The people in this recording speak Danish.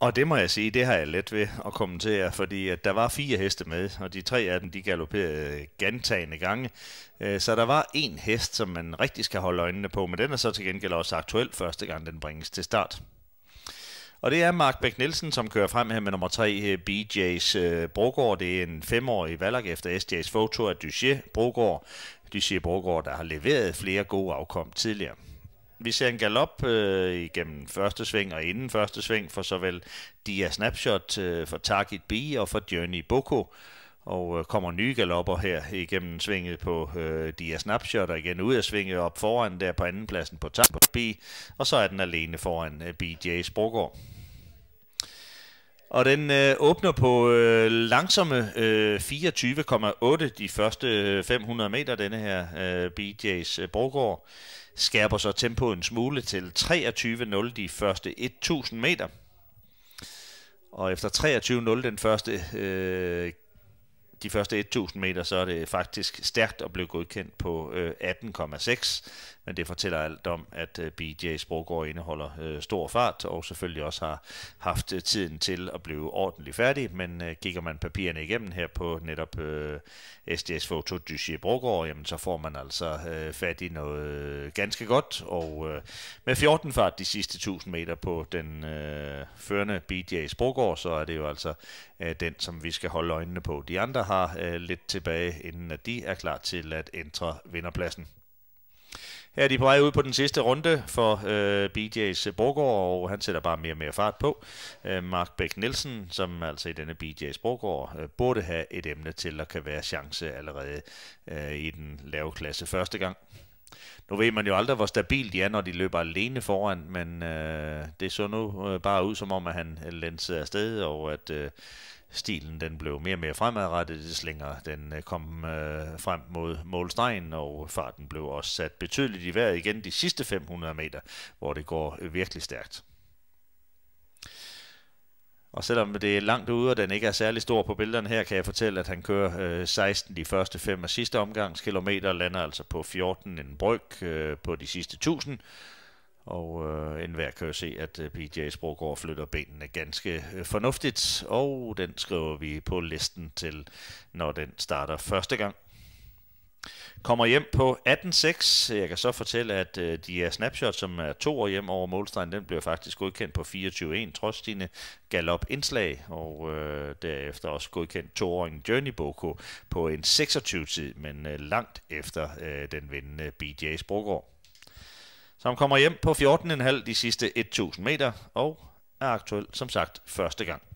Og det må jeg sige, det har jeg let ved at kommentere, fordi at der var fire heste med, og de tre af dem, de galopperede gentagende gange. Øh, så der var en hest, som man rigtig skal holde øjnene på, men den er så til gengæld også aktuel første gang, den bringes til start. Og det er Mark Bæk Nielsen, som kører frem her med nummer 3, øh, BJ's øh, Brogård. Det er en femårig valg efter SJ's foto af Duché Brogård. Duché Brogård, der har leveret flere gode afkom tidligere. Vi ser en galop øh, igennem første sving og inden første sving for såvel Dia Snapshot, øh, for Target B og for Journey Boko. Og øh, kommer nye galopper her igennem svinget på øh, Dia Snapshot og igen ud af svinget op foran der på andenpladsen på Target B. Og så er den alene foran øh, BJ Sprogård. Og den øh, åbner på øh, langsomme øh, 24,8 de første 500 øh, meter. Denne her øh, BJ's øh, Borgård skærper så tempoet en smule til 23,0 de første 1000 meter. Og efter 23,0 den første, øh, de første 1000 meter, så er det faktisk stærkt at blive godkendt på øh, 18,6. Men det fortæller alt om, at øh, BJ Sprogård indeholder øh, stor fart, og selvfølgelig også har haft øh, tiden til at blive ordentligt færdig, men kigger man papirerne igennem her på netop SDS Foto du Sprogård, jamen så får man altså fat i noget ganske godt, og med 14 fart de sidste 1000 meter på den førende BJ Sprogård, så er det jo altså den, som vi skal holde øjnene på. De andre har lidt tilbage, inden at de er klar til at ændre vinderpladsen. Her er de på vej ud på den sidste runde for øh, BJ's Borgård, og han sætter bare mere og mere fart på. Øh, Mark Bæk Nielsen, som altså i denne BJ's Borgård, øh, burde have et emne til at kan være chance allerede øh, i den lave klasse første gang. Nu ved man jo aldrig, hvor stabil de er, når de løber alene foran, men øh, det så nu øh, bare ud som om, at han øh, lænsede afsted, og at øh, stilen den blev mere og mere fremadrettet, des længere den øh, kom øh, frem mod målstregen, og farten blev også sat betydeligt i vejret igen de sidste 500 meter, hvor det går øh, virkelig stærkt. Og selvom det er langt ude, og den ikke er særlig stor på billederne her, kan jeg fortælle, at han kører øh, 16 de første fem og sidste omgangskilometer, lander altså på 14 en bryg øh, på de sidste 1000, og øh, enhver kan jo se, at øh, PJ Sprogård flytter benene ganske øh, fornuftigt, og den skriver vi på listen til, når den starter første gang. Kommer hjem på 18-6. Jeg kan så fortælle, at øh, de er snapshot, som er to år hjem over målstregen, den bliver faktisk godkendt på 24-1, trods dine galop-indslag, og øh, derefter også godkendt toåringen Journey Boko på en 26-tid, men øh, langt efter øh, den vindende BJ Sprogård som kommer hjem på 14,5 de sidste 1000 meter og er aktuel som sagt første gang.